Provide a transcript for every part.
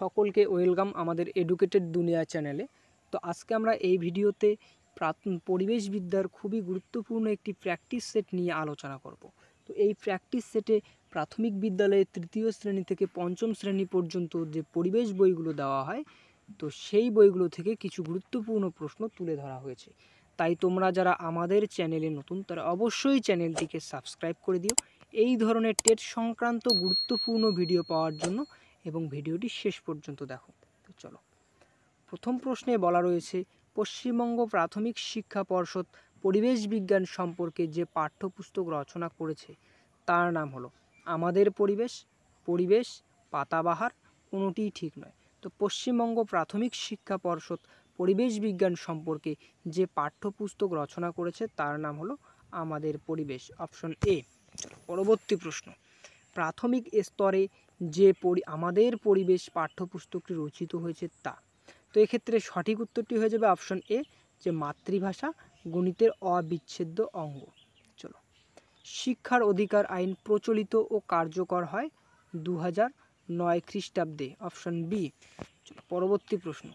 সকলকে ওয়েলকাম আমাদের এডুকেটেড দুনিয়া চ্যানেলে তো আজকে আমরা এই ভিডিওতে পরিবেশবিদ্যার খুবই গুরুত্বপূর্ণ একটি প্র্যাকটিস সেট নিয়ে আলোচনা করব তো এই প্র্যাকটিস সেটে প্রাথমিক বিদ্যালয়ে তৃতীয় শ্রেণী থেকে পঞ্চম শ্রেণী পর্যন্ত যে পরিবেশ বইগুলো দেওয়া হয় তো সেই বইগুলো থেকে কিছু গুরুত্বপূর্ণ প্রশ্ন তুলে ধরা হয়েছে তাই তোমরা যারা আমাদের চ্যানেলে নতুন তারা অবশ্যই চ্যানেলটিকে সাবস্ক্রাইব করে দিও এই ধরনের টেট সংক্রান্ত গুরুত্বপূর্ণ ভিডিও পাওয়ার জন্য এবং ভিডিওটি শেষ পর্যন্ত দেখো চলো প্রথম প্রশ্নে বলা রয়েছে পশ্চিমবঙ্গ প্রাথমিক শিক্ষা পর্ষদ পরিবেশ বিজ্ঞান সম্পর্কে যে পাঠ্যপুস্তক রচনা করেছে তার নাম হলো আমাদের পরিবেশ পরিবেশ পাতাবাহার কোনোটিই ঠিক নয় তো পশ্চিমবঙ্গ প্রাথমিক শিক্ষা পর্ষদ পরিবেশ বিজ্ঞান সম্পর্কে যে পাঠ্যপুস্তক রচনা করেছে তার নাম হলো আমাদের পরিবেশ অপশন এ পরবর্তী প্রশ্ন প্রাথমিক স্তরে যে পরি আমাদের পরিবেশ পাঠ্যপুস্তকটি রচিত হয়েছে তা তো এক্ষেত্রে সঠিক উত্তরটি হয়ে যাবে অপশন এ যে মাতৃভাষা গণিতের অবিচ্ছেদ্য অঙ্গ চলো শিক্ষার অধিকার আইন প্রচলিত ও কার্যকর হয় দু নয় খ্রিস্টাব্দে অপশন বি পরবর্তী প্রশ্ন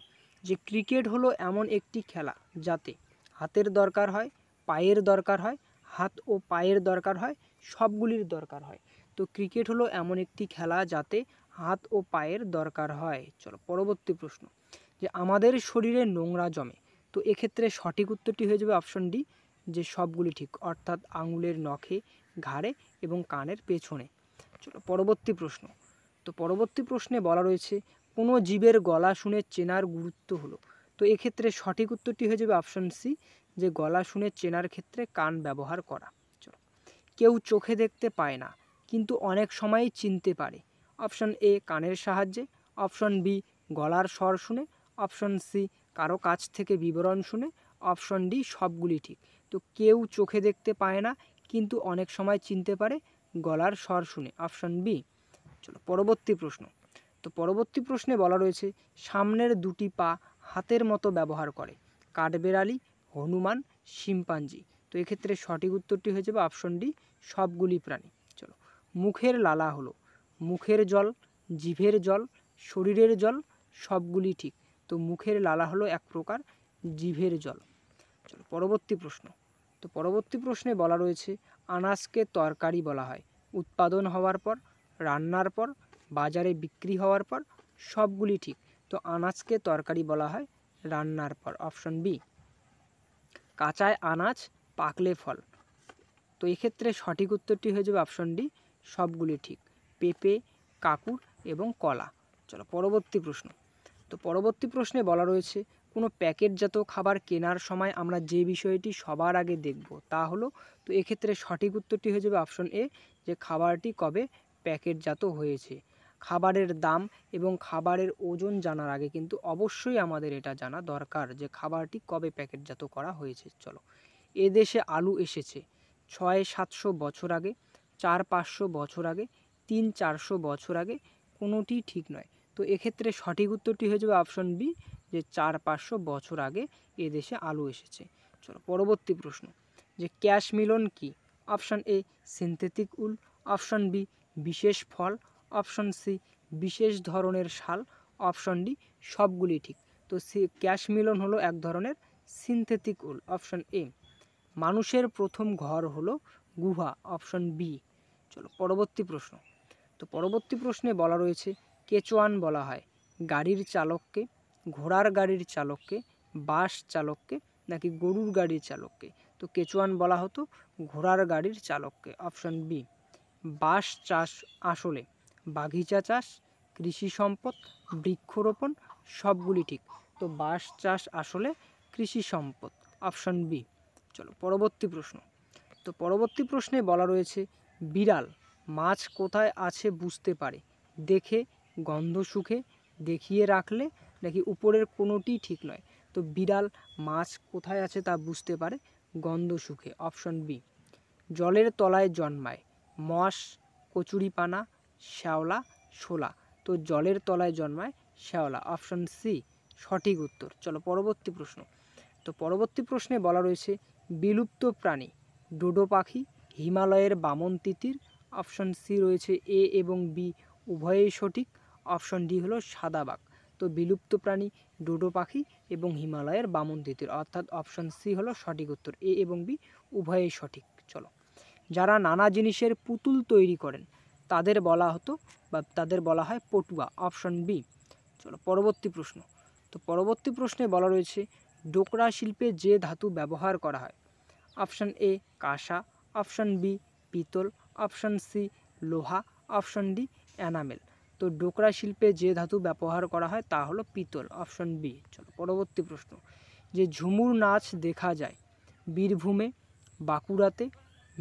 যে ক্রিকেট হলো এমন একটি খেলা যাতে হাতের দরকার হয় পায়ের দরকার হয় হাত ও পায়ের দরকার হয় সবগুলির দরকার হয় তো ক্রিকেট হলো এমন একটি খেলা যাতে হাত ও পায়ের দরকার হয় চলো পরবর্তী প্রশ্ন যে আমাদের শরীরে নোংরা জমে তো এক্ষেত্রে সঠিক উত্তরটি হয়ে যাবে অপশন ডি যে সবগুলি ঠিক অর্থাৎ আঙুলের নখে ঘাড়ে এবং কানের পেছনে চলো পরবর্তী প্রশ্ন তো পরবর্তী প্রশ্নে বলা রয়েছে কোনো জীবের গলা শুনে চেনার গুরুত্ব হলো তো এক্ষেত্রে সঠিক উত্তরটি হয়ে যাবে অপশন সি যে গলা শুনে চেনার ক্ষেত্রে কান ব্যবহার করা চলো কেউ চোখে দেখতে পায় না কিন্তু অনেক সময়ই চিনতে পারে অপশন এ কানের সাহায্যে অপশন বি গলার স্বর শুনে অপশন সি কারো কাছ থেকে বিবরণ শুনে অপশন ডি সবগুলি ঠিক তো কেউ চোখে দেখতে পায় না কিন্তু অনেক সময় চিনতে পারে গলার স্বর শুনে অপশন বি চলো পরবর্তী প্রশ্ন তো পরবর্তী প্রশ্নে বলা রয়েছে সামনের দুটি পা হাতের মতো ব্যবহার করে কাঠবেড়ালি হনুমান শিম্পাঞ্জি তো এক্ষেত্রে সঠিক উত্তরটি হয়ে যাবে অপশন ডি সবগুলি প্রাণী মুখের লালা হলো মুখের জল জিভের জল শরীরের জল সবগুলি ঠিক তো মুখের লালা হলো এক প্রকার জিভের জল চলো পরবর্তী প্রশ্ন তো পরবর্তী প্রশ্নে বলা রয়েছে আনাজকে তরকারি বলা হয় উৎপাদন হওয়ার পর রান্নার পর বাজারে বিক্রি হওয়ার পর সবগুলি ঠিক তো আনাজকে তরকারি বলা হয় রান্নার পর অপশন বি কাঁচায় আনাজ পাকলে ফল তো এক্ষেত্রে সঠিক উত্তরটি হয়ে যাবে অপশন ডি সবগুলি ঠিক পেঁপে কাকুর এবং কলা চলো পরবর্তী প্রশ্ন তো পরবর্তী প্রশ্নে বলা রয়েছে কোনো প্যাকেটজাত খাবার কেনার সময় আমরা যে বিষয়টি সবার আগে দেখব তা হলো তো এক্ষেত্রে সঠিক উত্তরটি হয়ে যাবে অপশন এ যে খাবারটি কবে প্যাকেটজাত হয়েছে খাবারের দাম এবং খাবারের ওজন জানার আগে কিন্তু অবশ্যই আমাদের এটা জানা দরকার যে খাবারটি কবে প্যাকেটজাত করা হয়েছে চলো এদেশে আলু এসেছে ছয় সাতশো বছর আগে চার পাঁচশো বছর আগে তিন চারশো বছর আগে কোনোটি ঠিক নয় তো এক্ষেত্রে সঠিক উত্তরটি হয়ে যাবে অপশন বি যে চার পাঁচশো বছর আগে এদেশে আলু এসেছে চলো পরবর্তী প্রশ্ন যে ক্যাশ মিলন কি option A synthetic wool option B বিশেষ ফল অপশান সি বিশেষ ধরনের শাল অপশান ডি সবগুলি ঠিক তো সি ক্যাশ মিলন হলো এক ধরনের সিনথেটিক উল অপশান এ মানুষের প্রথম ঘর হলো গুহা অপশন বি চলো পরবর্তী প্রশ্ন তো পরবর্তী প্রশ্নে বলা রয়েছে কেচোয়ান বলা হয় গাড়ির চালককে ঘোড়ার গাড়ির চালককে বাস চালককে নাকি গরুর গাড়ির চালককে তো কেচোয়ান বলা হতো ঘোড়ার গাড়ির চালককে অপশন বি বাস চাষ আসলে বাগিচা চাষ কৃষি সম্পদ বৃক্ষরোপণ সবগুলি ঠিক তো বাস চাষ আসলে কৃষি সম্পদ অপশন বি চলো পরবর্তী প্রশ্ন তো পরবর্তী প্রশ্নে বলা রয়েছে বিড়াল মাছ কোথায় আছে বুঝতে পারে দেখে গন্ধ সুখে দেখিয়ে রাখলে নাকি উপরের কোনোটি ঠিক নয় তো বিড়াল মাছ কোথায় আছে তা বুঝতে পারে গন্ধ সুখে অপশন বি জলের তলায় জন্মায় মশ কচুরিপানা শ্যাওলা শোলা তো জলের তলায় জন্মায় শ্যাওলা অপশন সি সঠিক উত্তর চলো পরবর্তী প্রশ্ন তো পরবর্তী প্রশ্নে বলা রয়েছে বিলুপ্ত প্রাণী ডোডো পাখি হিমালয়ের বামন তিতির অপশন সি রয়েছে এ এবং বি উভয়েই সঠিক অপশন ডি হলো সাদাবাক তো বিলুপ্ত প্রাণী ডোডো পাখি এবং হিমালয়ের বামন তিতির অর্থাৎ অপশন সি হলো সঠিক উত্তর এ এবং বি উভয়েই সঠিক চলো যারা নানা জিনিসের পুতুল তৈরি করেন তাদের বলা হতো বা তাদের বলা হয় পটুয়া অপশন বি চলো পরবর্তী প্রশ্ন তো পরবর্তী প্রশ্নে বলা রয়েছে ডোকরা শিল্পে যে ধাতু ব্যবহার করা হয় অপশন এ কাঁসা অপশন বি পিতল অপশন সি লোহা অপশন ডি অ্যানামেল তো ডোকরা শিল্পে যে ধাতু ব্যবহার করা হয় তা হলো পিতল অপশন বি চলো পরবর্তী প্রশ্ন যে ঝুমুর নাচ দেখা যায় বীরভূমে বাঁকুড়াতে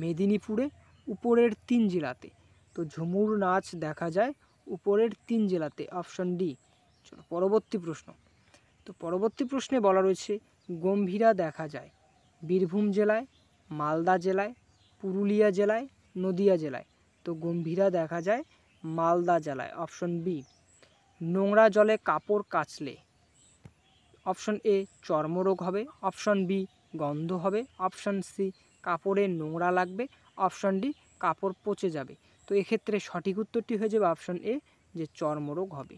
মেদিনীপুরে উপরের তিন জেলাতে তো ঝুমুর নাচ দেখা যায় উপরের তিন জেলাতে অপশন ডি চলো পরবর্তী প্রশ্ন তো পরবর্তী প্রশ্নে বলা রয়েছে গম্ভীরা দেখা যায় বীরভূম জেলায় মালদা জেলায় পুরুলিয়া জেলায় নদিয়া জেলায় তো গম্ভীরা দেখা যায় মালদা জেলায় অপশন বি নোংরা জলে কাপড় কাচলে অপশন এ চর্মরোগ হবে অপশন বি গন্ধ হবে অপশন সি কাপড়ে নোংরা লাগবে অপশন ডি কাপড় পচে যাবে তো এক্ষেত্রে সঠিক উত্তরটি হয়ে যাবে অপশন এ যে চর্মরোগ হবে